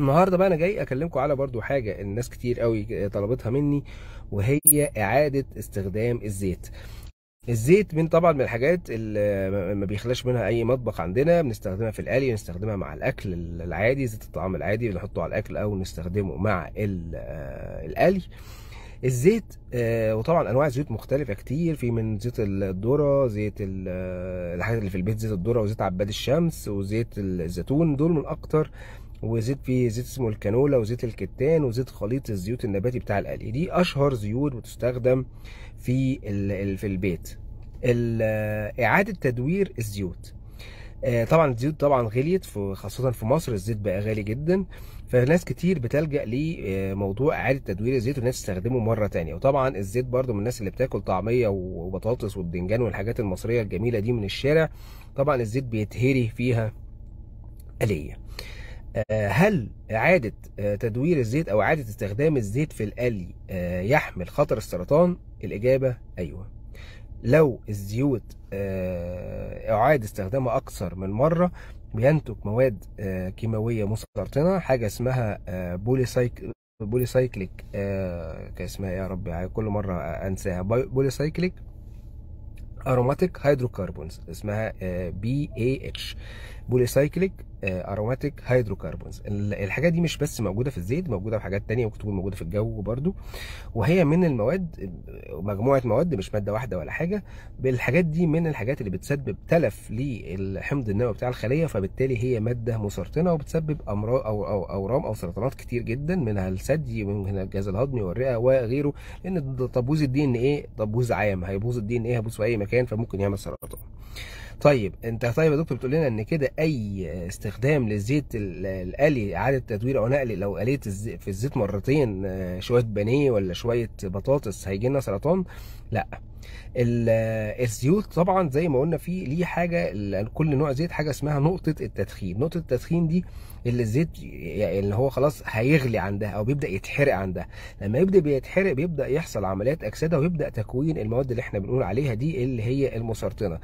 النهارده بقى انا جاي اكلمكم على برضو حاجه الناس كتير قوي طلبتها مني وهي اعاده استخدام الزيت الزيت من طبعا من الحاجات اللي ما بيخلاش منها اي مطبخ عندنا بنستخدمها في القلي بنستخدمها مع الاكل العادي زيت الطعام العادي بنحطه على الاكل او نستخدمه مع آه، القلي الزيت آه، وطبعا انواع زيوت مختلفه كتير في من زيت الذره زيت آه، الحاجات اللي في البيت زيت الذره وزيت عباد الشمس وزيت الزيتون دول من اكتر وزيت فيه زيت اسمه الكانولا وزيت الكتان وزيت خليط الزيوت النباتي بتاع القلي دي اشهر زيوت بتستخدم في في البيت اعاده تدوير الزيوت آه، طبعا الزيوت طبعا غليت في خاصه في مصر الزيت بقى غالي جدا فناس كتير بتلجا لموضوع آه، اعاده تدوير الزيت والناس تستخدمه مره تانية وطبعا الزيت برده من الناس اللي بتاكل طعميه وبطاطس وبدنجان والحاجات المصريه الجميله دي من الشارع طبعا الزيت بيتهري فيها آلية آه، هل إعادة آه، تدوير الزيت أو إعادة استخدام الزيت في القلي آه، يحمل خطر السرطان؟ الإجابة أيوه لو الزيوت إعاد استخدامها أكثر من مرة بينتج مواد كيماوية مسرطنة حاجة اسمها بوليسايك بوليسايكليك كان اسمها إيه يا رب كل مرة أنساها بوليسايكليك أروماتيك هيدروكربونز اسمها بي اي اتش بوليسايكليك اروماتيك آه، هيدروكربونز الحاجات دي مش بس موجوده في الزيت موجوده في حاجات تانية ممكن تكون موجوده في الجو برضو وهي من المواد مجموعه مواد مش ماده واحده ولا حاجه بالحاجات دي من الحاجات اللي بتسبب تلف للحمض النووي بتاع الخليه فبالتالي هي ماده مسرطنه وبتسبب امراض او او اورام او سرطانات كتير جدا منها الثدي ومنها الجهاز الهضمي والرئه وغيره لان تبوظ الدي ان ايه تبوظ عام هيبوظ الدي ان ايه هيبوظ في اي مكان فممكن يعمل سرطان طيب انت طيب يا دكتور بتقول لنا ان كده اي استخدام للزيت القلي اعاده تدوير او نقل لو قليت في الزيت مرتين آه، شويه بانيه ولا شويه بطاطس هيجي لنا سرطان لا الزيوت طبعا زي ما قلنا في ليه حاجه كل نوع زيت حاجه اسمها نقطه التدخين نقطه التدخين دي اللي الزيت اللي هو خلاص هيغلي عندها او بيبدا يتحرق عندها لما يبدا بيتحرق بيبدا يحصل عمليات اكسده ويبدا تكوين المواد اللي احنا بنقول عليها دي اللي هي المسرطنه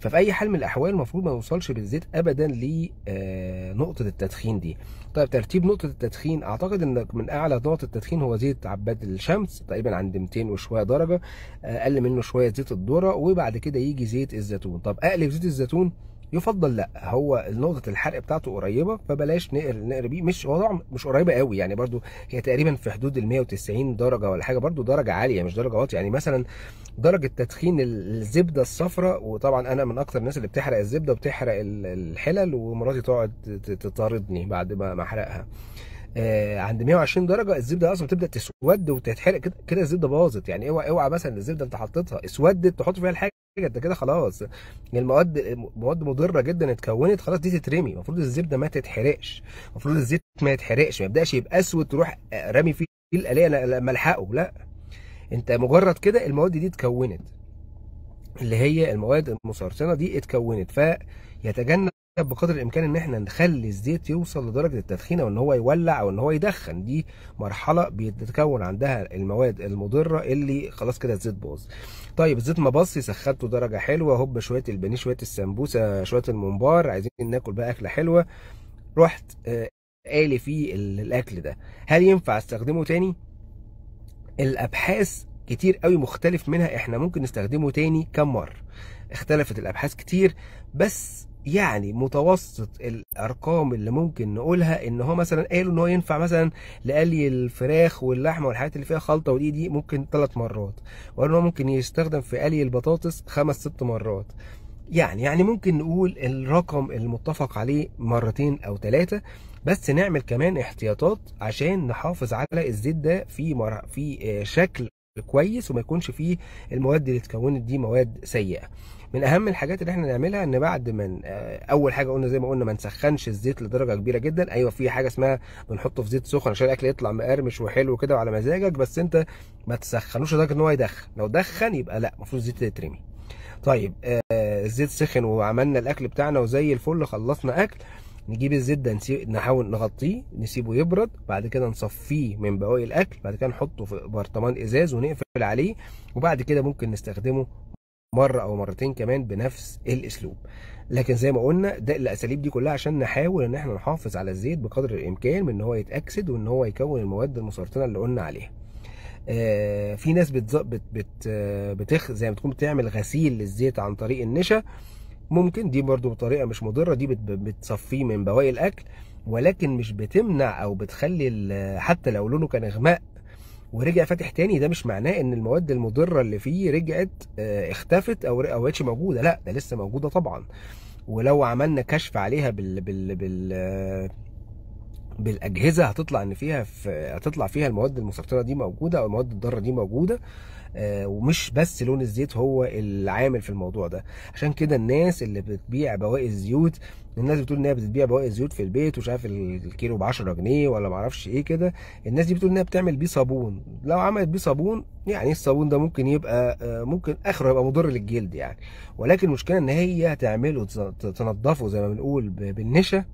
ففي اي حال من الاحوال المفروض ما نوصلش بالزيت ابدا لنقطه آه، التدخين دي طيب ترتيب نقطه التدخين اعتقد ان من اعلى نقط التدخين هو زيت عباد الشمس تقريبا عند 200 وشويه درجه آه، اقل منه شويه زيت الذره وبعد كده يجي زيت الزيتون طب اقلب زيت الزيتون يفضل لا هو نقطه الحرق بتاعته قريبه فبلاش نقر نقر بيه مش هو مش قريبه قوي يعني برده هي تقريبا في حدود ال 190 درجه ولا حاجه برده درجه عاليه مش درجه واطيه يعني مثلا درجه تدخين الزبده الصفراء وطبعا انا من اكتر الناس اللي بتحرق الزبده وبتحرق الحلل ومراتي تقعد تطاردني بعد ما احرقها آه عند 120 درجه الزبده اصلا بتبدا تسود وتتحرق كده كده الزبده باظت يعني اوعى اوعى مثلا الزبده انت حطيتها اسودت تحط فيها الحاجه انت كده خلاص المواد مواد مضره جدا اتكونت خلاص دي تترمي المفروض الزبده ما تتحرقش المفروض الزيت ما يتحرقش ما يبداش يبقى اسود تروح آه، رامي فيه الاليه لما الحقه لا انت مجرد كده المواد دي اتكونت اللي هي المواد المسرطنه دي اتكونت فيتجنب بقدر الامكان ان احنا نخلي الزيت يوصل لدرجه التدخين او ان هو يولع او ان هو يدخن دي مرحله بيتكون عندها المواد المضره اللي خلاص كده الزيت باظ طيب الزيت ما باظش سخنته درجه حلوه هوب شويه البانيه شويه السمبوسه شويه الممبار عايزين ناكل بقى اكله حلوه رحت آه، قالي فيه الاكل ده هل ينفع استخدمه تاني الابحاث كتير قوي مختلف منها احنا ممكن نستخدمه تاني كم مره اختلفت الابحاث كتير بس يعني متوسط الارقام اللي ممكن نقولها ان هو مثلا قالوا ان هو ينفع مثلا لقلي الفراخ واللحمه والحاجات اللي فيها خلطه ودي دي ممكن ثلاث مرات وقالوا ان هو ممكن يستخدم في قلي البطاطس خمس ست مرات يعني يعني ممكن نقول الرقم المتفق عليه مرتين او ثلاثه بس نعمل كمان احتياطات عشان نحافظ على الزيت ده في مر... في آه، شكل كويس وما يكونش فيه المواد اللي اتكونت دي مواد سيئه من اهم الحاجات اللي احنا نعملها ان بعد ما آه، اول حاجه قلنا زي ما قلنا ما نسخنش الزيت لدرجه كبيره جدا ايوه في حاجه اسمها بنحطه في زيت سخن عشان الاكل يطلع مقرمش وحلو كده وعلى مزاجك بس انت ما تسخنوش لدرجه ان هو يدخن لو دخن يبقى لا المفروض الزيت يترمي طيب آه الزيت سخن وعملنا الاكل بتاعنا وزي الفل خلصنا اكل نجيب الزيت ده نحاول نغطيه نسيبه يبرد بعد كده نصفيه من بواقي الاكل بعد كده نحطه في برطمان ازاز ونقفل عليه وبعد كده ممكن نستخدمه مره او مرتين كمان بنفس الاسلوب لكن زي ما قلنا ده الاساليب دي كلها عشان نحاول ان احنا نحافظ على الزيت بقدر الامكان من ان هو يتاكسد وان هو يكون المواد المسرطنه اللي قلنا عليها آه في ناس بت بت بت بتخ زي ما تكون بتعمل غسيل للزيت عن طريق النشا ممكن دي برضو بطريقه مش مضره دي بتصفيه من بواقي الاكل ولكن مش بتمنع او بتخلي حتى لو لونه كان غماء ورجع فاتح تاني ده مش معناه ان المواد المضره اللي فيه رجعت آه، اختفت او او بقتش موجوده لا ده لسه موجوده طبعا ولو عملنا كشف عليها بال بال بال بالاجهزه هتطلع ان فيها في هتطلع فيها المواد المسرطنه دي موجوده او المواد الضاره دي موجوده آه، ومش بس لون الزيت هو العامل في الموضوع ده عشان كده الناس اللي بتبيع بواقي الزيوت الناس بتقول ان هي بتبيع بواقي الزيوت في البيت ومش عارف الكيلو ب 10 جنيه ولا ما اعرفش ايه كده الناس دي بتقول ان هي بتعمل بيه صابون لو عملت بيه صابون يعني إيه الصابون ده ممكن يبقى آه، ممكن اخره يبقى مضر للجلد يعني ولكن المشكله ان هي تعمله تنضفه زي ما بنقول بالنشا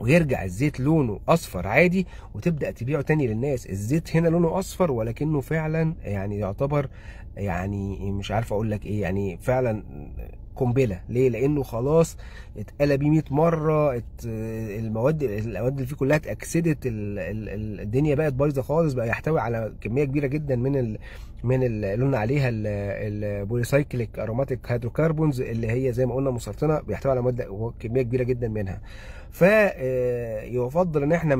ويرجع الزيت لونه اصفر عادي وتبدا تبيعه تاني للناس الزيت هنا لونه اصفر ولكنه فعلا يعني يعتبر يعني مش عارف اقول لك ايه يعني فعلا قنبله ليه لانه خلاص اتقلب 100 مره المواد المواد اللي فيه كلها اتاكسدت الدنيا بقت بايظه خالص بقى يحتوي على كميه كبيره جدا من ال... من اللي قلنا عليها البوليسايكليك اروماتيك هيدروكربونز اللي هي زي ما قلنا مسرطنه بيحتوي على مواد كميه كبيره جدا منها فيفضل آه، ان احنا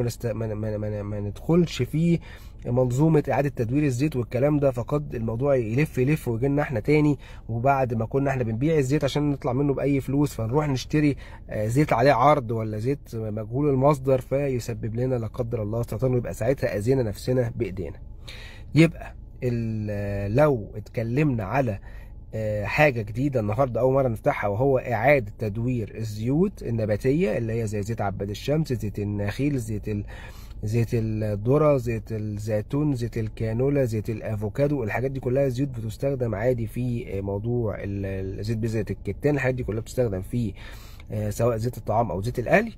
ما ندخلش في منظومه اعاده تدوير الزيت والكلام ده فقد الموضوع يلف يلف ويجي لنا احنا تاني وبعد ما كنا احنا بنبيع الزيت عشان نطلع منه باي فلوس فنروح نشتري آه، زيت عليه عرض ولا زيت مجهول المصدر فيسبب لنا لا قدر الله سرطان ويبقى ساعتها اذينا نفسنا بايدينا يبقى لو اتكلمنا على آه، حاجه جديده النهارده اول مره نفتحها وهو اعاده تدوير الزيوت النباتيه اللي هي زي زيت عباد الشمس زيت النخيل زيت ال... زيت الذره زيت الزيتون زيت الكانولا زيت الافوكادو الحاجات دي كلها زيوت بتستخدم عادي في آه، موضوع زيت بزيت الكتان الحاجات دي كلها بتستخدم في آه، سواء زيت الطعام او زيت القلي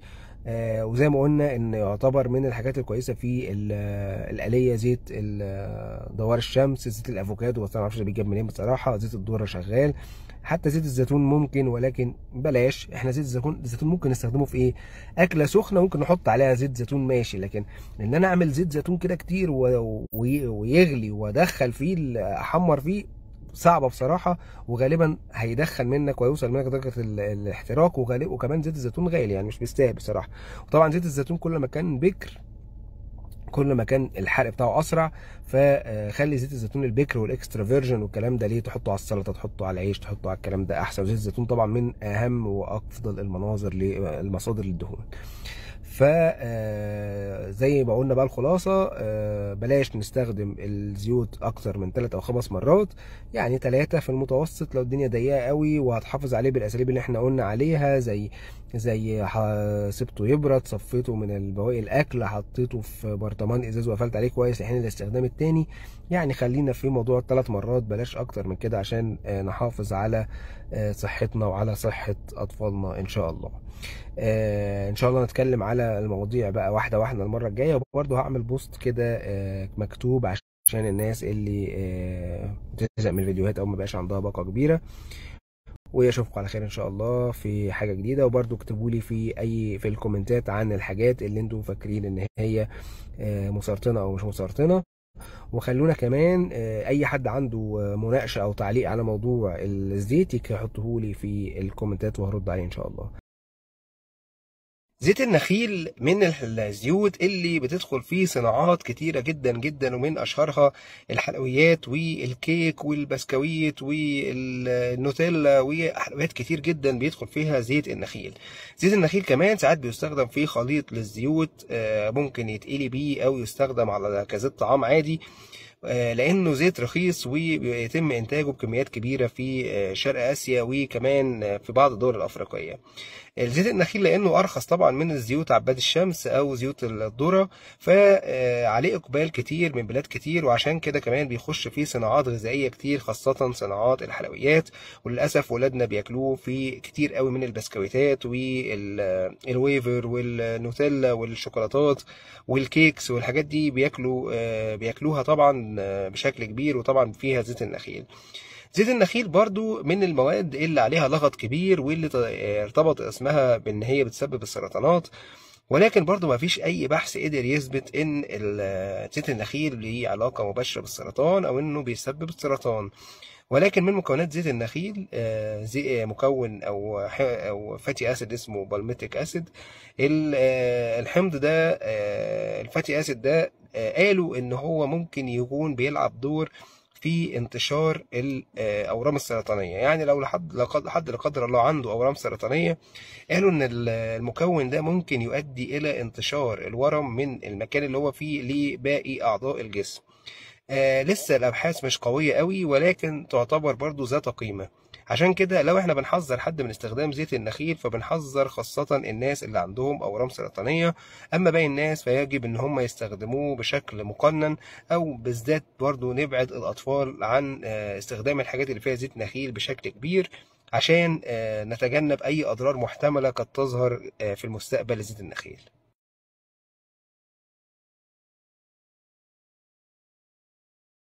آه، وزي ما قلنا ان يعتبر من الحاجات الكويسه في الاليه زيت دوار الشمس زيت الافوكادو بس انا معرفش بيجيب منين بصراحه زيت الذره شغال حتى زيت الزيتون ممكن ولكن بلاش احنا زيت الزيتون الزيتون ممكن نستخدمه في ايه اكله سخنه ممكن نحط عليها زيت زيتون ماشي لكن ان انا اعمل زيت زيتون كده كتير ويغلي وادخل فيه احمر فيه صعبه بصراحه وغالبا هيدخن منك ويوصل منك درجه الاحتراق وغالب وكمان زيت الزيتون غالي يعني مش بيستاهل بصراحه وطبعا زيت الزيتون كل ما كان بكر كل ما كان الحرق بتاعه اسرع فخلي زيت الزيتون البكر والاكسترا فيرجن والكلام ده ليه تحطه على السلطه تحطه على العيش تحطه على الكلام ده احسن زيت الزيتون طبعا من اهم وافضل المناظر للمصادر للدهون ف آه، زي ما قلنا بقى الخلاصه آه، بلاش نستخدم الزيوت اكتر من 3 او خمس مرات يعني ثلاثة في المتوسط لو الدنيا ضيقه قوي وهتحافظ عليه بالاساليب اللي احنا قلنا عليها زي زي سبته يبرد صفيته من بواقي الاكل حطيته في برطمان ازاز وقفلت عليه كويس لحين الاستخدام التاني يعني خلينا في موضوع ثلاث مرات بلاش اكتر من كده عشان آه، نحافظ على صحتنا وعلى صحه اطفالنا ان شاء الله آه، ان شاء الله نتكلم على المواضيع بقى واحده واحده المره الجايه وبرده هعمل بوست كده آه، مكتوب عشان الناس اللي آه بتزهق من الفيديوهات او ما بقاش عندها باقه كبيره واشوفكم على خير ان شاء الله في حاجه جديده وبرده اكتبوا لي في اي في الكومنتات عن الحاجات اللي انتم فاكرين ان هي آه، مسرطنه او مش مسرطنه وخلونا كمان اي حد عنده مناقشه او تعليق على موضوع الزيت يحطه لي في الكومنتات وهرد عليه ان شاء الله زيت النخيل من الزيوت اللي بتدخل في صناعات كتيرة جدا جدا ومن أشهرها الحلويات والكيك والبسكويت والنوتيلا وحلويات كتير جدا بيدخل فيها زيت النخيل زيت النخيل كمان ساعات بيستخدم في خليط للزيوت آه، ممكن يتقلي بيه أو يستخدم على كزيت طعام عادي آه، لانه زيت رخيص ويتم انتاجه بكميات كبيره في آه، شرق اسيا وكمان آه، في بعض الدول الافريقيه زيت النخيل لانه ارخص طبعا من الزيوت عباد الشمس او زيوت الذره فعليه اقبال كتير من بلاد كتير وعشان كده كمان بيخش في صناعات غذائيه كتير خاصه صناعات الحلويات وللاسف ولادنا بياكلوه في كتير قوي من البسكويتات والويفر والنوتيلا والشوكولاتات والكيكس والحاجات دي بياكلوا بياكلوها طبعا آه، بشكل كبير وطبعا فيها زيت النخيل زيت النخيل برضو من المواد اللي عليها لغط كبير واللي آه، ارتبط اسمها بان هي بتسبب السرطانات ولكن برضو ما فيش اي بحث قدر يثبت ان آه، زيت النخيل ليه علاقه مباشره بالسرطان او انه بيسبب السرطان ولكن من مكونات زيت النخيل زي مكون او او فاتي اسيد اسمه بالميتيك اسيد الحمض ده الفاتي اسيد ده آه، قالوا ان هو ممكن يكون بيلعب دور في انتشار الاورام آه، السرطانيه يعني لو لحد حد لا قدر الله عنده اورام سرطانيه قالوا ان المكون ده ممكن يؤدي الى انتشار الورم من المكان اللي هو فيه لباقي اعضاء الجسم آه لسه الابحاث مش قويه قوي ولكن تعتبر برضو ذات قيمه عشان كده لو احنا بنحذر حد من استخدام زيت النخيل فبنحذر خاصة الناس اللي عندهم أورام سرطانية أما باقي الناس فيجب إن هم يستخدموه بشكل مقنن أو بالذات برضو نبعد الأطفال عن آه، استخدام الحاجات اللي فيها زيت نخيل بشكل كبير عشان آه، نتجنب أي أضرار محتملة قد تظهر آه، في المستقبل لزيت النخيل